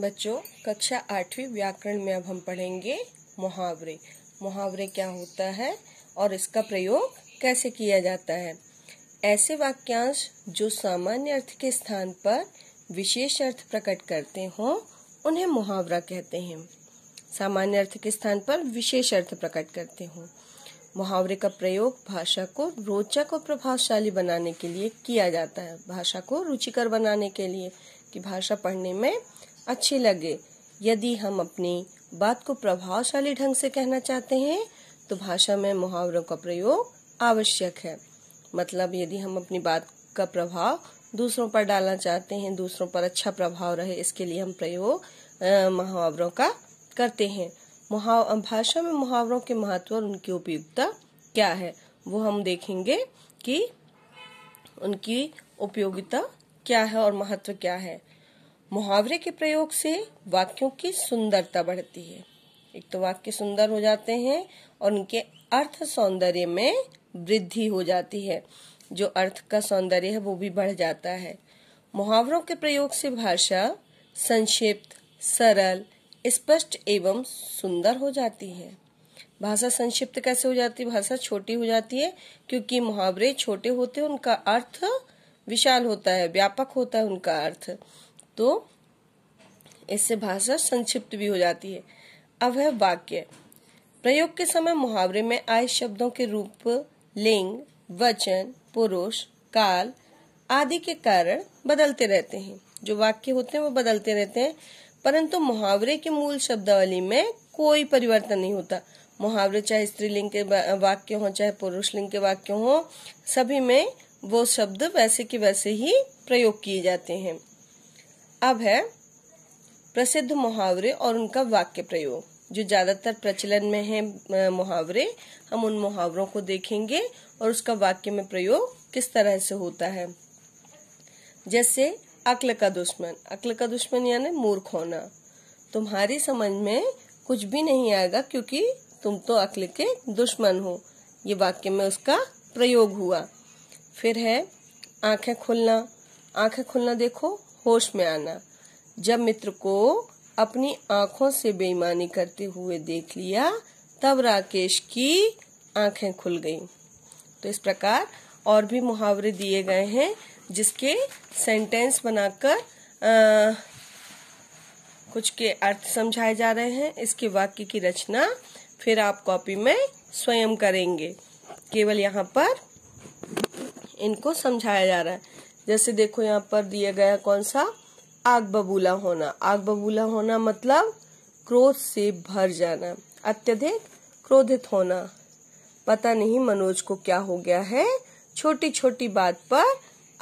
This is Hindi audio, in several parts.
बच्चों कक्षा आठवीं व्याकरण में अब हम पढ़ेंगे मुहावरे मुहावरे क्या होता है और इसका प्रयोग कैसे किया जाता है ऐसे वाक्यांश जो सामान्य अर्थ के स्थान पर विशेष अर्थ प्रकट करते हों उन्हें मुहावरा कहते हैं सामान्य अर्थ के स्थान पर विशेष अर्थ प्रकट करते हों मुहावरे का प्रयोग भाषा को रोचक और प्रभावशाली बनाने के लिए किया जाता है भाषा को रुचिकर बनाने के लिए कि भाषा पढ़ने में अच्छे लगे यदि हम अपनी बात को प्रभावशाली ढंग से कहना चाहते हैं तो भाषा में मुहावरों का प्रयोग आवश्यक है मतलब यदि हम अपनी बात का प्रभाव दूसरों पर डालना चाहते हैं दूसरों पर अच्छा प्रभाव रहे इसके लिए हम प्रयोग मुहावरों का करते हैं मुहाव भाषा में मुहावरों के महत्व और उनकी उपयोगिता क्या है वो हम देखेंगे कि उनकी उपयोगिता क्या है और महत्व क्या है मुहावरे के प्रयोग से वाक्यों की सुंदरता बढ़ती है एक तो वाक्य सुंदर हो जाते हैं और उनके अर्थ सौंदर्य में वृद्धि हो जाती है जो अर्थ का सौंदर्य है वो भी बढ़ जाता है मुहावरों के प्रयोग से भाषा संक्षिप्त सरल स्पष्ट एवं सुंदर हो जाती है भाषा संक्षिप्त कैसे हो जाती है भाषा छोटी हो जाती है क्योंकि मुहावरे छोटे होते हैं उनका अर्थ विशाल होता है व्यापक होता है उनका अर्थ तो इससे भाषा संक्षिप्त भी हो जाती है अब है वाक्य प्रयोग के समय मुहावरे में आए शब्दों के रूप लिंग वचन पुरुष काल आदि के कारण बदलते रहते हैं जो वाक्य होते हैं वो बदलते रहते हैं परंतु मुहावरे के मूल शब्दावली में कोई परिवर्तन नहीं होता मुहावरे चाहे स्त्रीलिंग के वाक्य हो चाहे पुरुष लिंग के वाक्य हो सभी में वो शब्द वैसे के वैसे ही प्रयोग किए जाते हैं अब है प्रसिद्ध मुहावरे और उनका वाक्य प्रयोग जो ज्यादातर प्रचलन में है मुहावरे हम उन मुहावरों को देखेंगे और उसका वाक्य में प्रयोग किस तरह से होता है जैसे अक्ल का दुश्मन अक्ल का दुश्मन यानी मूर्ख होना तुम्हारी समझ में कुछ भी नहीं आएगा क्योंकि तुम तो अक्ल के दुश्मन हो ये वाक्य में उसका प्रयोग हुआ फिर है आंखें खुलना आंखें खुलना देखो होश में आना जब मित्र को अपनी आंखों से बेईमानी करते हुए देख लिया तब राकेश की आंखें खुल गईं। तो इस प्रकार और भी मुहावरे दिए गए हैं जिसके सेंटेंस बनाकर कुछ के अर्थ समझाए जा रहे हैं इसके वाक्य की रचना फिर आप कॉपी में स्वयं करेंगे केवल यहाँ पर इनको समझाया जा रहा है जैसे देखो यहाँ पर दिया गया कौन सा आग बबूला होना आग बबूला होना मतलब क्रोध से भर जाना अत्यधिक क्रोधित होना पता नहीं मनोज को क्या हो गया है छोटी छोटी बात पर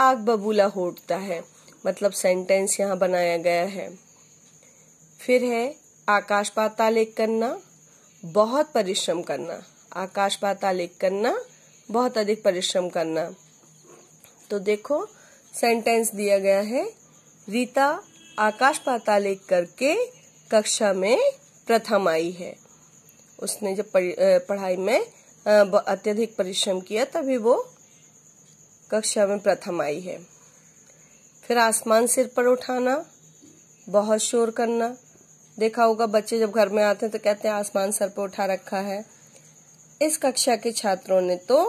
आग बबूला हो उठता है मतलब सेंटेंस यहाँ बनाया गया है फिर है आकाश लेख करना बहुत परिश्रम करना आकाश लेख करना बहुत अधिक परिश्रम करना तो देखो सेंटेंस दिया गया है रीता आकाश पाताल करके कक्षा में प्रथम आई है उसने जब पढ़ाई में अत्यधिक परिश्रम किया तभी वो कक्षा में प्रथम आई है फिर आसमान सिर पर उठाना बहुत शोर करना देखा होगा बच्चे जब घर में आते हैं तो कहते हैं आसमान सर पर उठा रखा है इस कक्षा के छात्रों ने तो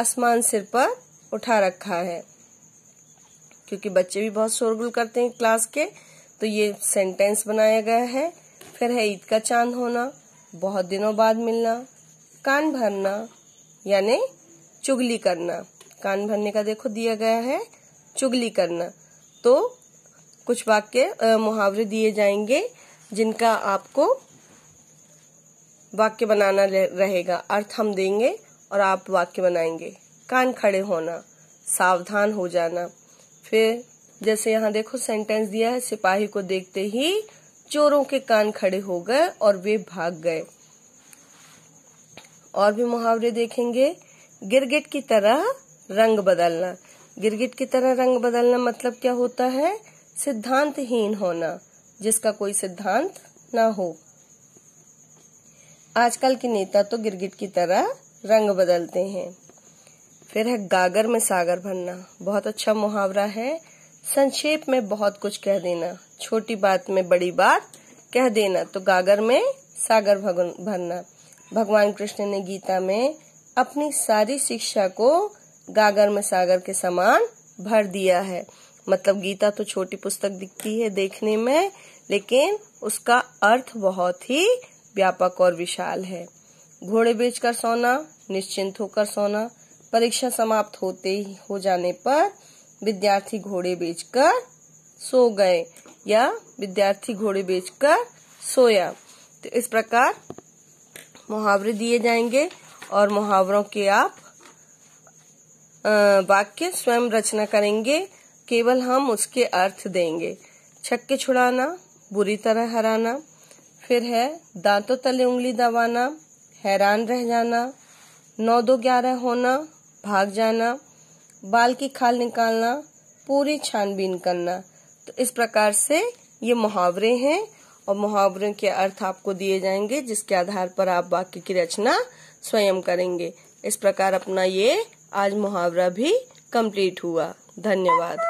आसमान सिर पर उठा रखा है क्योंकि बच्चे भी बहुत शोरगुल करते हैं क्लास के तो ये सेंटेंस बनाया गया है फिर है ईद का चांद होना बहुत दिनों बाद मिलना कान भरना यानी चुगली करना कान भरने का देखो दिया गया है चुगली करना तो कुछ वाक्य मुहावरे दिए जाएंगे जिनका आपको वाक्य बनाना रहेगा अर्थ हम देंगे और आप वाक्य बनाएंगे कान खड़े होना सावधान हो जाना फिर जैसे यहाँ देखो सेंटेंस दिया है सिपाही को देखते ही चोरों के कान खड़े हो गए और वे भाग गए और भी मुहावरे देखेंगे गिरगिट की तरह रंग बदलना गिरगिट की तरह रंग बदलना मतलब क्या होता है सिद्धांतहीन होना जिसका कोई सिद्धांत ना हो आजकल के नेता तो गिरगिट की तरह रंग बदलते हैं फिर है गागर में सागर भरना बहुत अच्छा मुहावरा है संक्षेप में बहुत कुछ कह देना छोटी बात में बड़ी बात कह देना तो गागर में सागर भरना भगवान कृष्ण ने गीता में अपनी सारी शिक्षा को गागर में सागर के समान भर दिया है मतलब गीता तो छोटी पुस्तक दिखती है देखने में लेकिन उसका अर्थ बहुत ही व्यापक और विशाल है घोड़े बेचकर सोना निश्चिंत होकर सोना परीक्षा समाप्त होते ही हो जाने पर विद्यार्थी घोड़े बेचकर सो गए या विद्यार्थी घोड़े बेचकर सोया तो इस प्रकार मुहावरे दिए जाएंगे और मुहावरों के आप वाक्य स्वयं रचना करेंगे केवल हम उसके अर्थ देंगे छक्के छुड़ाना बुरी तरह हराना फिर है दांतों तले उंगली दबाना हैरान रह जाना नौ दो ग्यारह होना भाग जाना बाल की खाल निकालना पूरी छानबीन करना तो इस प्रकार से ये मुहावरे हैं और मुहावरों के अर्थ आपको दिए जाएंगे जिसके आधार पर आप वाक्य की रचना स्वयं करेंगे इस प्रकार अपना ये आज मुहावरा भी कंप्लीट हुआ धन्यवाद